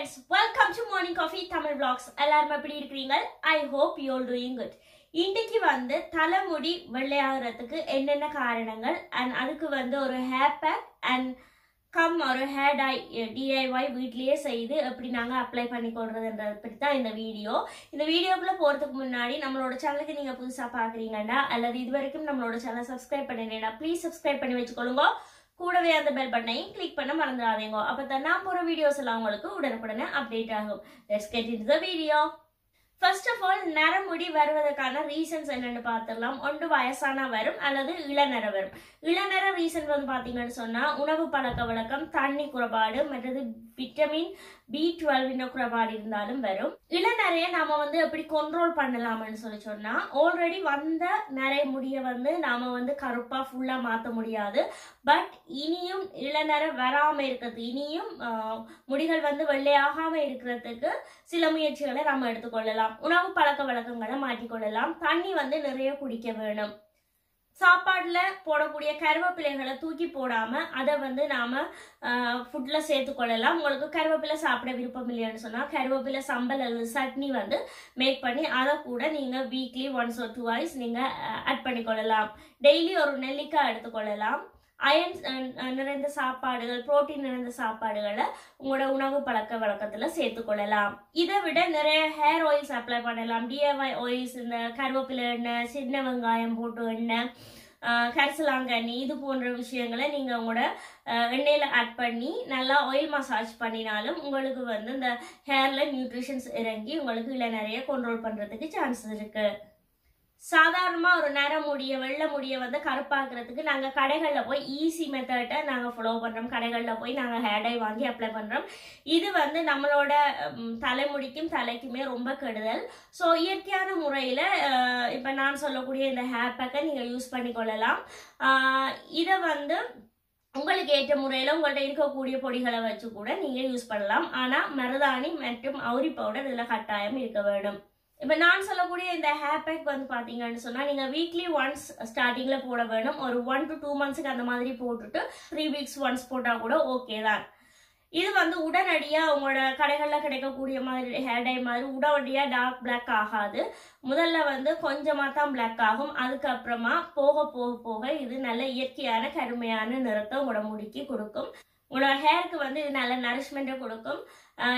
friends welcome to morning coffee Tamil vlogs எல்லாரும் எப்படி இருக்கிறீங்க I hope you all doing good இன்றைக்கு வந்து தலைமுடி வெள்ளையாகிறதுக்கு என்னென்ன காரணங்கள் அண்ட் அதுக்கு வந்து ஒரு ஹேர் பேக் அண்ட் கம் ஒரு ஹேர் டை டிஐஒய் வீட்லேயே செய்து எப்படி நாங்கள் அப்ளை பண்ணி கொள்றதுன்றத பற்றி தான் இந்த வீடியோ இந்த வீடியோக்குள்ளே போகிறதுக்கு முன்னாடி நம்மளோட சேனலுக்கு நீங்கள் புதுசாக பார்க்குறீங்கன்னா அல்லது இது வரைக்கும் நம்மளோட சேனல் சப்ஸ்கிரைப் பண்ணிடுறீங்கன்னா ப்ளீஸ் சப்ஸ்கிரைப் பண்ணி வச்சுக்கொள்ளுங்க கூடவே அந்த பெல் பட்டனையும் கிளிக் பண்ண மறந்துடாதீங்க அப்போ தான் நான் போகிற வீடியோஸ் எல்லாம் உங்களுக்கு உடனுக்குடனே அப்டேட் ஆகும் let's get in the video first of all நரமுடி வருவதற்கான ரீசன்ஸ் என்னென்னு பார்த்துக்கலாம் ஒன்று வயசானா வரும் அல்லது இளநர வரும் இளநர ரீசன் வந்து பார்த்தீங்கன்னு சொன்னால் உணவு பழக்க வழக்கம் தண்ணி குறைபாடு மற்றது விட்டமின் பி டுவெல் இன்னொக்குறவாடு இருந்தாலும் வரும் இளநரைய நாம வந்து எப்படி கண்ட்ரோல் பண்ணலாம்னு சொல்லி சொன்னா ஆல்ரெடி வந்த நிறைய முடிய வந்து நாம வந்து கருப்பா ஃபுல்லா மாற்ற முடியாது பட் இனியும் இளநர வராம இருக்கிறது இனியும் முடிகள் வந்து வெள்ளையாகாம இருக்கிறதுக்கு சில முயற்சிகளை நம்ம எடுத்துக்கொள்ளலாம் உணவு பழக்க வழக்கங்களை மாற்றிக்கொள்ளலாம் தண்ணி வந்து நிறைய குடிக்க வேணும் சாப்பாடுல போடக்கூடிய கருவேப்பிலைகளை தூக்கி போடாம அதை வந்து நாம ஃபுட்ல சேர்த்து கொள்ளலாம் உங்களுக்கு கருவேப்பிலை சாப்பிட விருப்பம் இல்லைன்னு சொன்னா கருவேப்பிலை சம்பல் அல்லது சட்னி வந்து மேக் பண்ணி அதை கூட நீங்க வீக்லி ஒன்ஸ் ஒரு டூ வாய்ஸ் நீங்க ஆட் பண்ணி கொள்ளலாம் டெய்லி ஒரு நெல்லிக்காய் எடுத்துக்கொள்ளலாம் அயன் நிறைந்த சாப்பாடுகள் புரோட்டீன் நிறைந்த சாப்பாடுகளை உங்களோட உணவு பழக்க வழக்கத்தில் சேர்த்துக்கொள்ளலாம் இதை விட நிறைய ஹேர் ஆயில்ஸ் அப்ளை பண்ணலாம் டிஎம்ஐ ஆயில்ஸ் இந்த கருவேப்பிலை எண்ணெய் சின்ன வெங்காயம் போட்டு எண்ணெய் கரிசலாங்கண்ணி இது போன்ற விஷயங்களை நீங்கள் உங்களோட எண்ணெயில் ஆட் பண்ணி நல்லா ஆயில் மசாஜ் பண்ணினாலும் உங்களுக்கு வந்து இந்த ஹேரில் நியூட்ரிஷன்ஸ் இறங்கி உங்களுக்கு இதில் நிறைய கண்ட்ரோல் பண்ணுறதுக்கு சான்சஸ் இருக்குது சாதாரணமாக ஒரு நிற முடிய வெள்ளை முடிய வந்து கருப்பாக்குறதுக்கு நாங்கள் கடைகளில் போய் ஈஸி மெத்தட்டை நாங்கள் ஃபாலோ பண்ணுறோம் கடைகளில் போய் நாங்கள் ஹேடை வாங்கி அப்ளை பண்ணுறோம் இது வந்து நம்மளோட தலைமுடிக்கும் தலைக்குமே ரொம்ப கெடுதல் ஸோ இயற்கையான முறையில் இப்போ நான் சொல்லக்கூடிய இந்த ஹேர் பேக்கை நீங்கள் யூஸ் பண்ணிக்கொள்ளலாம் இதை வந்து உங்களுக்கு ஏற்ற முறையில் உங்கள்கிட்ட இருக்கக்கூடிய பொடிகளை வச்சு கூட நீங்கள் யூஸ் பண்ணலாம் ஆனால் மருதாணி மற்றும் அவுரி பவுடர் இதில் கட்டாயம் இருக்க வேண்டும் இப்போ நான் சொல்லக்கூடிய இந்த ஹேர் பேக் வந்து பார்த்தீங்கன்னு சொன்னால் நீங்கள் வீக்லி ஒன்ஸ் ஸ்டார்டிங்கில் போட வேணும் ஒரு ஒன் டு டூ மந்த்ஸுக்கு அந்த மாதிரி போட்டுட்டு த்ரீ வீக்ஸ் ஒன்ஸ் போட்டால் கூட ஓகே தான் இது வந்து உடனடியாக உங்களோட கடைகளில் கிடைக்கக்கூடிய மாதிரி ஹேர் டை மாதிரி உடனடியாக டார்க் பிளாக் ஆகாது முதல்ல வந்து கொஞ்சமாக தான் பிளாக் ஆகும் அதுக்கப்புறமா போக போக போக இது நல்ல இயற்கையான கருமையான நிறத்தை உங்களோட முடிக்கி கொடுக்கும் உங்களோட ஹேருக்கு வந்து இது நல்ல நரிஷ்மெண்ட்டை கொடுக்கும்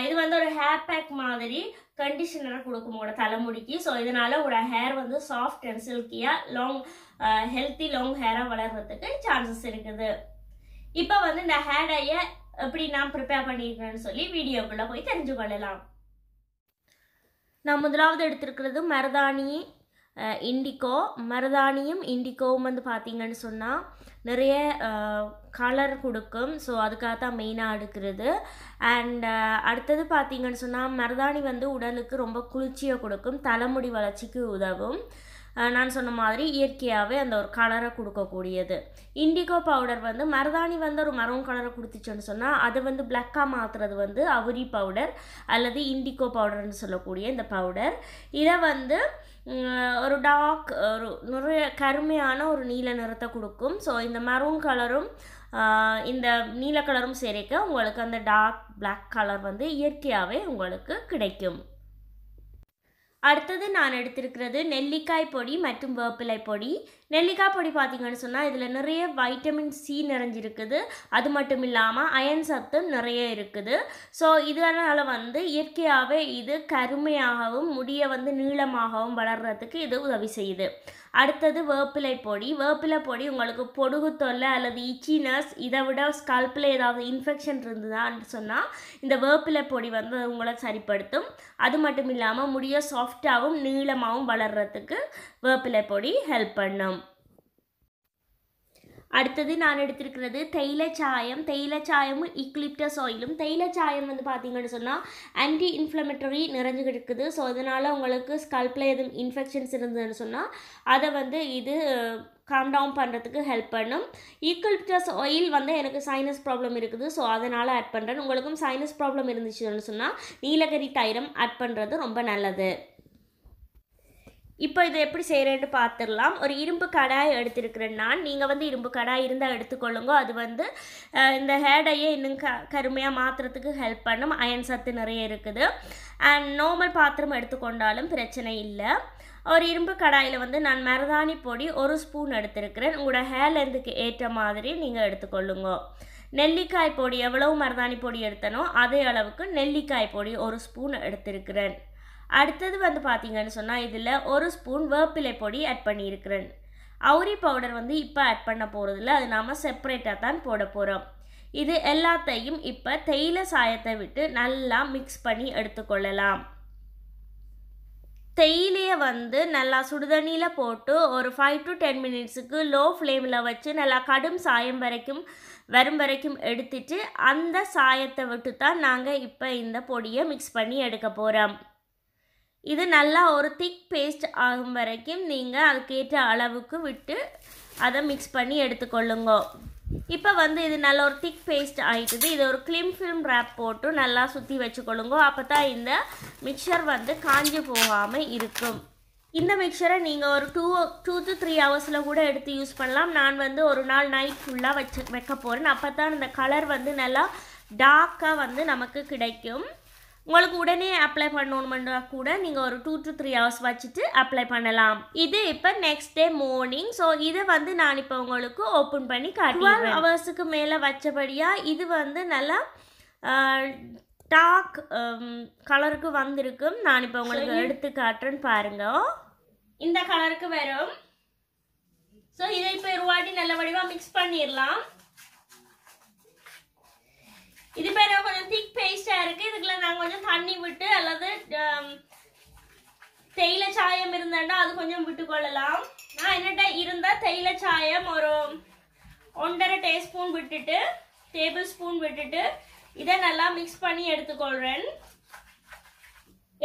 இது வந்து ஒரு ஹேர் பேக் மாதிரி கண்டிஷனரை கொடுக்கும் உங்களோட தலைமுடிக்கு ஸோ இதனால உங்களோட ஹேர் வந்து சாஃப்ட் அண்ட் சில்கியாக லாங் ஹெல்த்தி லாங் ஹேராக வளர்கிறதுக்கு சான்சஸ் இருக்குது இப்போ வந்து இந்த ஹேர் டையை எப்படி நான் ப்ரிப்பேர் பண்ணியிருக்கேன்னு சொல்லி வீடியோக்குள்ளே போய் தெரிஞ்சு கொள்ளலாம் நான் முதலாவது எடுத்திருக்கிறது மருதாணி இண்டிகோ மருதாணியும் இண்டிகோவும் வந்து பார்த்தீங்கன்னு சொன்னால் நிறைய கலர் கொடுக்கும் ஸோ அதுக்காக தான் மெயினாக எடுக்கிறது அண்ட் அடுத்தது பார்த்தீங்கன்னு சொன்னால் மருதாணி வந்து உடலுக்கு ரொம்ப குளிர்ச்சியை கொடுக்கும் தலைமுடி வளர்ச்சிக்கு உதவும் நான் சொன்ன மாதிரி இயற்கையாகவே அந்த ஒரு கலரை கொடுக்கக்கூடியது இண்டிகோ பவுடர் வந்து மருதாணி வந்து ஒரு மரம் கலரை கொடுத்துச்சோன்னு சொன்னால் அது வந்து பிளாக்காக மாற்றுறது வந்து அவுரி பவுடர் அல்லது இண்டிகோ பவுடர்னு சொல்லக்கூடிய இந்த பவுடர் இதை வந்து ஒரு டார்க் ஒரு நிறைய கருமையான ஒரு நீல நிறத்தை கொடுக்கும் ஸோ இந்த மரூன் கலரும் இந்த நீல கலரும் சேர்க்க உங்களுக்கு அந்த டார்க் பிளாக் கலர் வந்து இயற்கையாகவே உங்களுக்கு கிடைக்கும் அடுத்தது நான் எடுத்திருக்கிறது நெல்லிக்காய் பொடி மற்றும் வேப்பிலை பொடி நெல்லிக்காய் பொடி பார்த்திங்கன்னு சொன்னால் இதில் நிறைய வைட்டமின் சி நிறைஞ்சிருக்குது அது மட்டும் இல்லாமல் அயன் சத்து நிறைய இருக்குது ஸோ இதனால் வந்து இயற்கையாகவே இது கருமையாகவும் முடியை வந்து நீளமாகவும் வளர்கிறதுக்கு இது உதவி செய்யுது அடுத்தது வேப்பிலை பொடி வேப்பிலை பொடி உங்களுக்கு பொடுகு தொல்லை அல்லது இச்சினஸ் இதை விட ஸ்கல்பில் ஏதாவது இன்ஃபெக்ஷன் இருந்ததான்னு சொன்னால் இந்த வேப்பிலை பொடி வந்து உங்களை சரிப்படுத்தும் அது மட்டும் இல்லாமல் முடிய சாஃப்டாகவும் நீளமாகவும் வளர்கிறதுக்கு வேப்பிலை பொடி ஹெல்ப் பண்ணும் அடுத்தது நான் எடுத்திருக்கிறது தைலச்சாயம் சாயம் சாயமும் இக்லிப்டஸ் ஆயிலும் தைலச்சாயம் சாயம் வந்து பார்த்திங்கன்னு சொன்னால் ஆன்டி இன்ஃப்ளமேட்டரி நிறைஞ்சுக்கிட்டு இருக்குது ஸோ அதனால் உங்களுக்கு ஸ்கல்பில் எதுவும் இன்ஃபெக்ஷன்ஸ் இருந்ததுன்னு சொன்னால் அதை வந்து இது காம் டவுன் பண்ணுறதுக்கு ஹெல்ப் பண்ணும் ஈக்கல்பிட்டஸ் ஆயில் வந்து எனக்கு சைனஸ் ப்ராப்ளம் இருக்குது ஸோ அதனால் ஆட் பண்ணுறேன் உங்களுக்கும் சைனஸ் ப்ராப்ளம் இருந்துச்சுன்னு சொன்னால் நீலகிரி தைரம் ஆட் பண்ணுறது ரொம்ப நல்லது இப்போ இதை எப்படி செய்கிறேன்னு பார்த்துடலாம் ஒரு இரும்பு கடாய் எடுத்திருக்கிறேன் நான் நீங்கள் வந்து இரும்பு கடாய் இருந்தால் எடுத்துக்கொள்ளுங்க அது வந்து இந்த ஹேடையே இன்னும் க கருமையாக மாற்றுறதுக்கு ஹெல்ப் பண்ணும் அயன் சத்து நிறைய இருக்குது அண்ட் நார்மல் பாத்திரம் எடுத்துக்கொண்டாலும் பிரச்சனை இல்லை ஒரு இரும்பு கடாயில் வந்து நான் மருதாணி பொடி ஒரு ஸ்பூன் எடுத்திருக்கிறேன் உங்களோட ஹேர் லென்த்துக்கு ஏற்ற மாதிரி நீங்கள் எடுத்துக்கொள்ளுங்க நெல்லிக்காய் பொடி எவ்வளவு மருதாணி பொடி எடுத்தனோ அதே அளவுக்கு நெல்லிக்காய் பொடி ஒரு ஸ்பூன் எடுத்திருக்கிறேன் அடுத்தது வந்து பார்த்திங்கன்னு சொன்னால் இதில் ஒரு ஸ்பூன் வேப்பிலை பொடி ஆட் பண்ணியிருக்கிறேன் அவுரி பவுடர் வந்து இப்போ ஆட் பண்ண போகிறதில்ல அது நாம் செப்பரேட்டாக தான் போட போகிறோம் இது எல்லாத்தையும் இப்போ தேயில சாயத்தை விட்டு நல்லா மிக்ஸ் பண்ணி எடுத்துக்கொள்ளலாம் தேயிலையை வந்து நல்லா சுடுதண்ணியில் போட்டு ஒரு ஃபைவ் டு டென் மினிட்ஸுக்கு லோ ஃப்ளேமில் வச்சு நல்லா கடும் சாயம் வரைக்கும் வரும் வரைக்கும் எடுத்துட்டு அந்த சாயத்தை விட்டு தான் நாங்கள் இப்போ இந்த பொடியை மிக்ஸ் பண்ணி எடுக்க போகிறோம் இது நல்லா ஒரு திக் பேஸ்ட் ஆகும் வரைக்கும் நீங்கள் அதுக்கேற்ற அளவுக்கு விட்டு அதை மிக்ஸ் பண்ணி எடுத்துக்கொள்ளுங்க இப்போ வந்து இது நல்ல ஒரு திக் பேஸ்ட் ஆகிட்டுது இது ஒரு கிளிம் ஃபிலிம் ரேப் போட்டு நல்லா சுற்றி வச்சுக்கொள்ளுங்க அப்போ தான் இந்த மிக்சர் வந்து காஞ்சி போகாமல் இருக்கும் இந்த மிக்சரை நீங்கள் ஒரு டூ டூ டு த்ரீ ஹவர்ஸில் கூட எடுத்து யூஸ் பண்ணலாம் நான் வந்து ஒரு நாள் நைட் ஃபுல்லாக வச்சு வைக்க போகிறேன் அப்போ தான் இந்த கலர் வந்து நல்லா டார்க்காக வந்து நமக்கு கிடைக்கும் உங்களுக்கு உடனே அப்ளை பண்ணணும்னா கூட நீங்கள் ஒரு டூ டு த்ரீ ஹவர்ஸ் வச்சுட்டு அப்ளை பண்ணலாம் இது இப்போ நெக்ஸ்ட் டே மார்னிங் ஸோ இதை வந்து நான் இப்போ உங்களுக்கு ஓப்பன் பண்ணி காட்டுவேன் ஹவர்ஸுக்கு மேலே வச்சபடியாக இது வந்து நல்லா டாக் கலருக்கு வந்திருக்கும் நான் இப்போ உங்களுக்கு எடுத்து காட்டுறேன்னு பாருங்க இந்த கலருக்கு வரும் ஸோ இதை இப்போ ஒரு வாட்டி நல்ல வடிவாக மிக்ஸ் பண்ணிடலாம் இது பேர் கொஞ்சம் திக் பேஸ்டா இருக்குது இதுக்குள்ள நாங்கள் கொஞ்சம் தண்ணி விட்டு அல்லது தேயில சாயம் இருந்தேன்னா அது கொஞ்சம் விட்டுக்கொள்ளலாம் நான் என்னட்ட இருந்தால் தேயில சாயம் ஒரு ஒன்றரை டேஸ்பூன் விட்டுட்டு டேபிள் ஸ்பூன் விட்டுட்டு இதை நல்லா மிக்ஸ் பண்ணி எடுத்துக்கொள்கிறேன்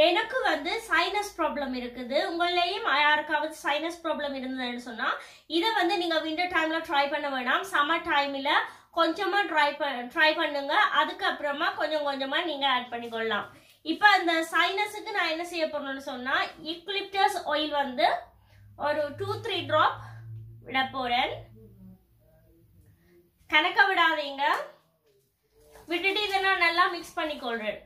எனக்கு வந்து சைனஸ் ப்ராப்ளம் இருக்குது உங்களையும் யாருக்காவது சைனஸ் ப்ராப்ளம் இருந்ததுன்னு சொன்னால் இதை வந்து நீங்கள் விண்டர் டைமில் ட்ரை பண்ண வேணாம் சம்மர் டைமில் கொஞ்சமாக ட்ரை ப ட்ரை பண்ணுங்கள் அதுக்கப்புறமா கொஞ்சம் கொஞ்சமாக நீங்கள் ஆட் பண்ணிக்கொள்ளலாம் இப்போ அந்த சைனஸுக்கு நான் என்ன செய்ய போகிறேன்னு சொன்னால் இக்லிப்டஸ் ஆயில் வந்து ஒரு டூ த்ரீ ட்ராப் விட போகிறேன் கணக்க விடாதீங்க விட்டுட்டு இதை நான் நல்லா மிக்ஸ் பண்ணிக்கொள்கிறேன்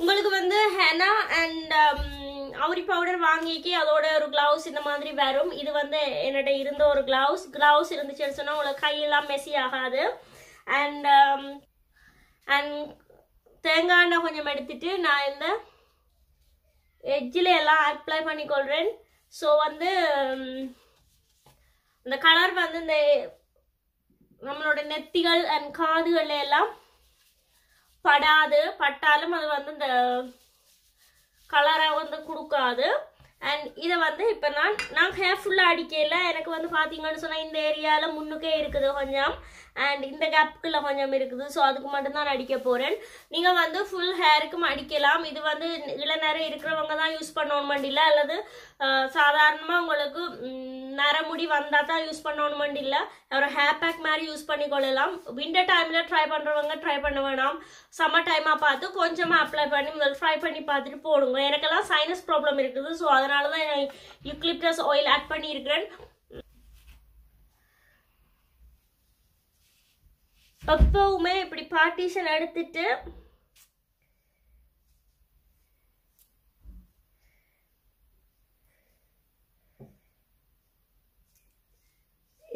உங்களுக்கு வந்து ஹெனா அண்ட் அவுரி பவுடர் வாங்கிக்கி அதோட ஒரு கிளவுஸ் இந்த மாதிரி வரும் இது வந்து என்னட்ட இருந்த ஒரு கிளவுஸ் கிளவுஸ் இருந்துச்சுன்னு சொன்னால் உங்களுக்கு கையெல்லாம் மெஸி ஆகாது அண்ட் அண்ட் um, தேங்காய் எண்ணெய் கொஞ்சம் எடுத்துட்டு நான் இந்த எஜ்ஜில் எல்லாம் அப்ளை பண்ணிக்கொள்கிறேன் ஸோ வந்து um, இந்த கலர் வந்து இந்த நம்மளோட நெத்திகள் அண்ட் காதுகள் எல்லாம் படாது பட்டாலும் அது வந்து இந்த கலரை வந்து கொடுக்காது அண்ட் இதை வந்து இப்போ நான் நான் ஹேர் ஃபுல்லாக அடிக்கையில் எனக்கு வந்து பார்த்தீங்கன்னு சொன்னால் இந்த ஏரியாவில் முன்னுக்கே இருக்குது கொஞ்சம் அண்ட் இந்த கேப்புக்குள்ள கொஞ்சம் இருக்குது ஸோ அதுக்கு மட்டும்தான் அடிக்க போகிறேன் நீங்கள் வந்து ஃபுல் ஹேருக்கும் அடிக்கலாம் இது வந்து இளநேரம் இருக்கிறவங்க தான் யூஸ் பண்ணணும் வண்டியில் அல்லது சாதாரணமாக உங்களுக்கு நரமுடி வந்தால் தான் யூஸ் பண்ணணுமெண்ட் இல்லை ஒரு ஹேர் பேக் மாதிரி யூஸ் பண்ணி கொள்ளலாம் விண்டர் டைமில் ட்ரை பண்ணுறவங்க ட்ரை பண்ண வேணாம் சம்மர் டைமாக பார்த்து கொஞ்சமாக அப்ளை பண்ணி முதல் ட்ரை பண்ணி பார்த்துட்டு போடுங்க எனக்கெல்லாம் சைனஸ் ப்ராப்ளம் இருக்குது ஸோ அதனால தான் நான் யூக்லிப்டஸ் ஆயில் ஆட் பண்ணியிருக்கிறேன் எப்பவுமே இப்படி பார்ட்டிஷன் எடுத்துட்டு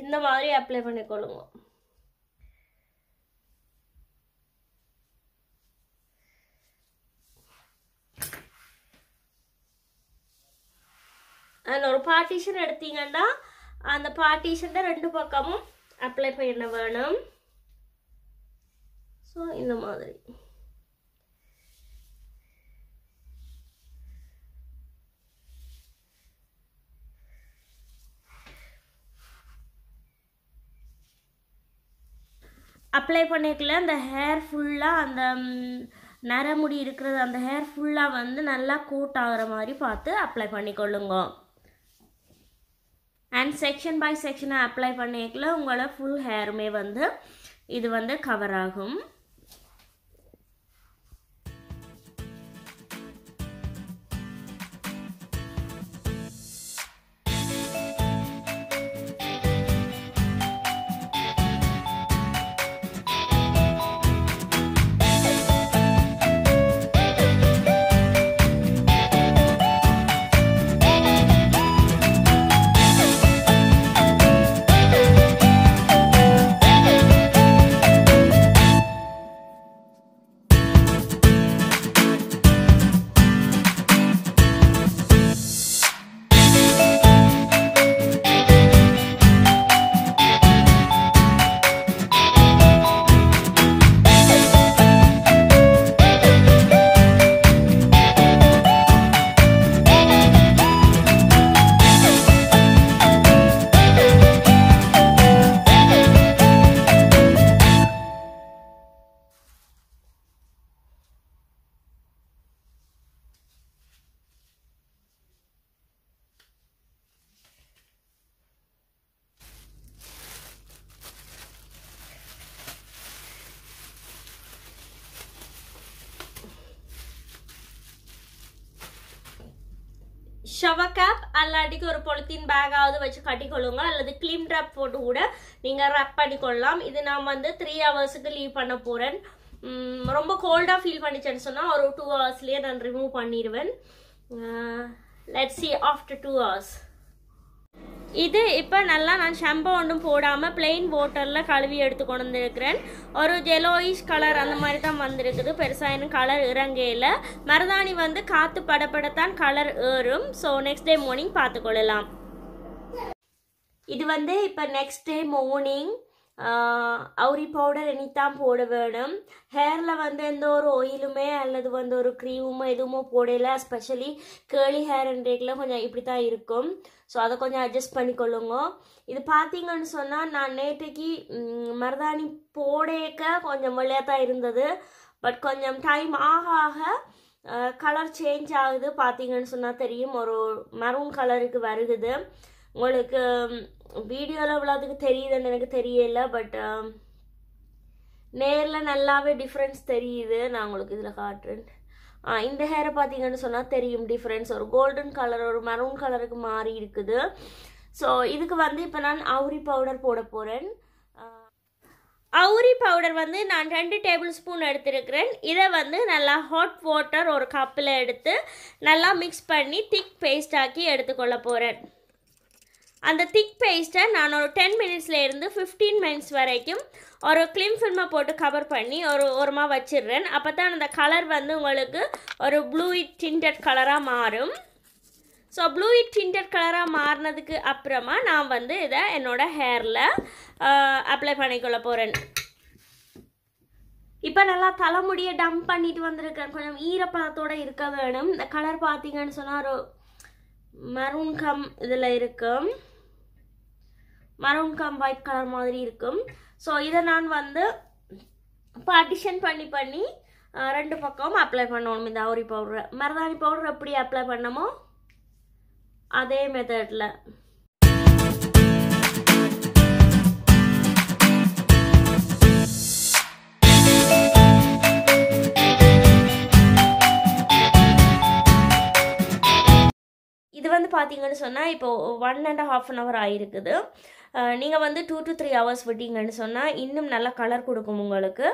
இந்த மாதிரி அப்ளை பண்ணிக்கொள்ளுங்க அதில் ஒரு பார்ட்டிஷன் எடுத்தீங்கன்னா அந்த பார்ட்டிஷன் ரெண்டு பக்கமும் அப்ளை பண்ண வேணும் ஸோ இந்த மாதிரி அப்ளை பண்ணிக்கல அந்த ஹேர் ஃபுல்லாக அந்த நரமுடி இருக்கிறது அந்த ஹேர் ஃபுல்லாக வந்து நல்லா கோட் ஆகிற மாதிரி பார்த்து அப்ளை பண்ணிக்கொள்ளுங்க அண்ட் செக்ஷன் பை செக்ஷனை அப்ளை பண்ணிக்கல உங்களோட ஃபுல் ஹேருமே வந்து இது வந்து கவர் ஆகும் ஷவர் கேப் அல்லாட்டிக்கு ஒரு பொலித்தீன் பேக்காவது வச்சு கட்டிக்கொள்ளுங்க அல்லது கிளீன் ரேப் போட்டு கூட நீங்கள் ரேப் பண்ணிக்கொள்ளலாம் இது நான் வந்து த்ரீ ஹவர்ஸுக்கு லீவ் பண்ண போகிறேன் ரொம்ப கோல்டாக ஃபீல் பண்ணிச்சேன்னு சொன்னால் ஒரு டூ ஹவர்ஸ்லேயே நான் ரிமூவ் பண்ணிடுவேன் let's see after two hours இது இப்போ நல்லா நான் ஷம்பம் ஒன்றும் போடாமல் பிளெயின் வாட்டரில் கழுவி எடுத்து கொண்டு வந்துருக்கிறேன் ஒரு ஜெலோயிஷ் கலர் அந்த மாதிரி தான் வந்திருக்குது பெருசாக இன்னும் கலர் இறங்கையில் மருதாணி வந்து காற்று படப்படத்தான் கலர் ஏறும் ஸோ நெக்ஸ்ட் டே மார்னிங் பார்த்துக்கொள்ளலாம் இது வந்து இப்போ நெக்ஸ்ட் டே மார்னிங் அவுரி பவுடர் இனித்தான் போட வேணும் ஹேரில் வந்து எந்த ஒரு ஆயிலுமே அல்லது வந்து ஒரு க்ரீமுமோ எதுவுமோ போடல ஸ்பெஷலி கேர்லி ஹேர் அண்ட் கொஞ்சம் இப்படி தான் இருக்கும் ஸோ அதை கொஞ்சம் அட்ஜஸ்ட் பண்ணிக்கொள்ளுங்க இது பார்த்தீங்கன்னு சொன்னால் நான் நேற்றுக்கு மருதாணி போடேக்க கொஞ்சம் வெள்ளையாக தான் இருந்தது பட் கொஞ்சம் டைம் ஆக ஆக கலர் சேஞ்ச் ஆகுது பார்த்தீங்கன்னு சொன்னால் தெரியும் ஒரு மரூன் கலருக்கு வருகுது உங்களுக்கு வீடியோவில் அவ்வளோத்துக்கு தெரியுதுன்னு எனக்கு தெரியல பட் நேரில் நல்லாவே டிஃப்ரென்ஸ் தெரியுது நான் உங்களுக்கு இதில் காட்டுறேன் இந்த ஹேரை பார்த்தீங்கன்னு சொன்னால் தெரியும் டிஃப்ரென்ஸ் ஒரு கோல்டன் கலர் ஒரு மரூன் கலருக்கு மாறி இருக்குது ஸோ இதுக்கு வந்து இப்போ நான் அவுரி பவுடர் போட போகிறேன் அவுரி பவுடர் வந்து நான் ரெண்டு டேபிள் ஸ்பூன் எடுத்துருக்கிறேன் இதை வந்து நல்லா ஹாட் வாட்டர் ஒரு கப்பில் எடுத்து நல்லா மிக்ஸ் பண்ணி திக் பேஸ்டாக்கி எடுத்துக்கொள்ள போகிறேன் அந்த திக் பேஸ்ட்டை நான் ஒரு டென் மினிட்ஸ்லேருந்து ஃபிஃப்டீன் மினிட்ஸ் வரைக்கும் ஒரு கிளிம் ஃபில்மை போட்டு கவர் பண்ணி ஒரு ஓரமாக வச்சிடுறேன் அப்போ தான் அந்த கலர் வந்து உங்களுக்கு ஒரு ப்ளூ டிண்டட் கலராக மாறும் ஸோ ப்ளூயிட் டிண்டட் கலராக மாறினதுக்கு அப்புறமா நான் வந்து இதை என்னோடய ஹேரில் அப்ளை பண்ணிக்கொள்ள போகிறேன் இப்போ நல்லா தலைமுடியை டம்ப் பண்ணிட்டு வந்திருக்கேன் கொஞ்சம் ஈரப்பதத்தோடு இருக்க வேணும் இந்த கலர் பார்த்தீங்கன்னு சொன்னால் ஒரு மருங்கம் கம் இதில் இருக்கும் மரூன் கம் ஒயிட் கலர் மாதிரி இருக்கும் ஸோ இதை நான் வந்து பார்ட்டிஷன் பண்ணி பண்ணி ரெண்டு பக்கமும் அப்ளை பண்ணணும் இந்த அவுரி பவுடரை மருதாணி பவுடர் எப்படி அப்ளை பண்ணமோ அதே மெத்தடில் இது வந்து பார்த்தீங்கன்னு சொன்னால் இப்போ one and half an hour ஆகிருக்குது நீங்கள் வந்து டூ டு த்ரீ ஹவர்ஸ் விட்டிங்கன்னு சொன்னால் இன்னும் நல்லா கலர் கொடுக்கும் உங்களுக்கு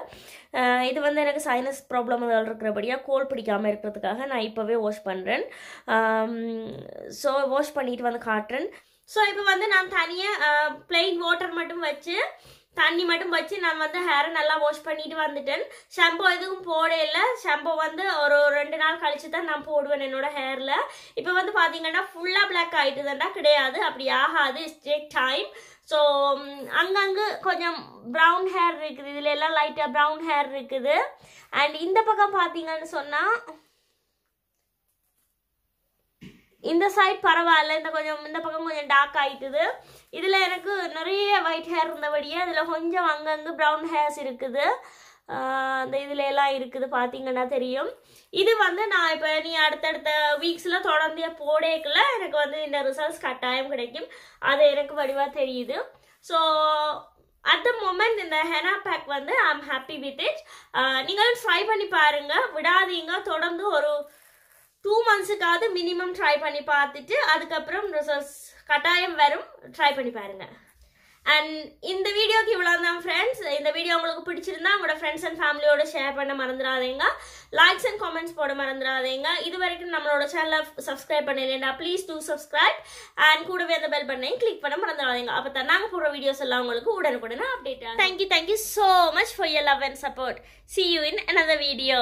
இது வந்து எனக்கு சைனஸ் ப்ராப்ளம் இருக்கிறபடியாக கோல் பிடிக்காமல் இருக்கிறதுக்காக நான் இப்போவே வாஷ் பண்ணுறேன் ஸோ வாஷ் பண்ணிட்டு வந்து காட்டுறேன் ஸோ இப்போ வந்து நான் தனியாக பிளெயின் வாட்டர் மட்டும் வச்சு தண்ணி மட்டும் வச்சு நான் வந்து ஹேரை நல்லா வாஷ் பண்ணிட்டு வந்துட்டேன் ஷாம்போ எதுவும் போடையில ஷாம்போ வந்து ஒரு ரெண்டு நாள் கழிச்சு தான் நான் போடுவேன் என்னோட ஹேரில் இப்போ வந்து பாத்தீங்கன்னா ஃபுல்லாக பிளாக் ஆகிட்டுதான்டா கிடையாது அப்படி ஆகாது இட்ஸ் டைம் ஸோ அங்கங்கே கொஞ்சம் ப்ரௌன் ஹேர் இருக்குது இதுல எல்லாம் லைட்டாக ப்ரௌன் ஹேர் இருக்குது அண்ட் இந்த பக்கம் பாத்தீங்கன்னு சொன்னால் இந்த சைட் பரவாயில்ல இந்த கொஞ்சம் இந்த பக்கம் கொஞ்சம் டார்க் ஆயிட்டுது இதில் எனக்கு நிறைய ஒயிட் ஹேர் இருந்தபடியே அதில் கொஞ்சம் அங்கங்கே ப்ரௌன் ஹேர்ஸ் இருக்குது அந்த இதில் எல்லாம் இருக்குது பார்த்தீங்கன்னா தெரியும் இது வந்து நான் இப்போ நீ அடுத்தடுத்த வீக்ஸில் தொடர்ந்து போடேக்கில் எனக்கு வந்து இந்த ரிசல்ட்ஸ் கட்டாயம் கிடைக்கும் அது எனக்கு வடிவாக தெரியுது ஸோ அட் த மொமெண்ட் இந்த ஹெனா பேக் வந்து I am happy with it நீங்களும் ட்ரை பண்ணி பாருங்கள் விடாதீங்க தொடர்ந்து ஒரு டூ மந்த்ஸுக்காவது மினிமம் ட்ரை பண்ணி பார்த்துட்டு அதுக்கப்புறம் ரிசல்ட்ஸ் கட்டாயம் வரும் ட்ரை பண்ணி பாருங்க அண்ட் இந்த வீடியோக்கு இவ்வளோ தான் ஃப்ரெண்ட்ஸ் இந்த வீடியோ உங்களுக்கு பிடிச்சிருந்தா உங்களோட ஃப்ரெண்ட்ஸ் அண்ட் ஃபேமிலியோட ஷேர் பண்ண மறந்துடாதீங்க லைக்ஸ் அண்ட் காமெண்ட்ஸ் போட மறந்துடாதீங்க இது வரைக்கும் நம்மளோட சேனலை சப்ஸ்கிரைப் பண்ணலைண்டா ப்ளீஸ் டூ சப்ஸ்கிரைப் அண்ட் கூடவே அந்த பெல் பண்ணையும் கிளிக் பண்ண மறந்துடாதீங்க அப்போ தான் நாங்கள் போடுற வீடியோஸ் எல்லாம் உங்களுக்கு உடனுக்குடனே update thank you thank you so much for your love and support see you in another video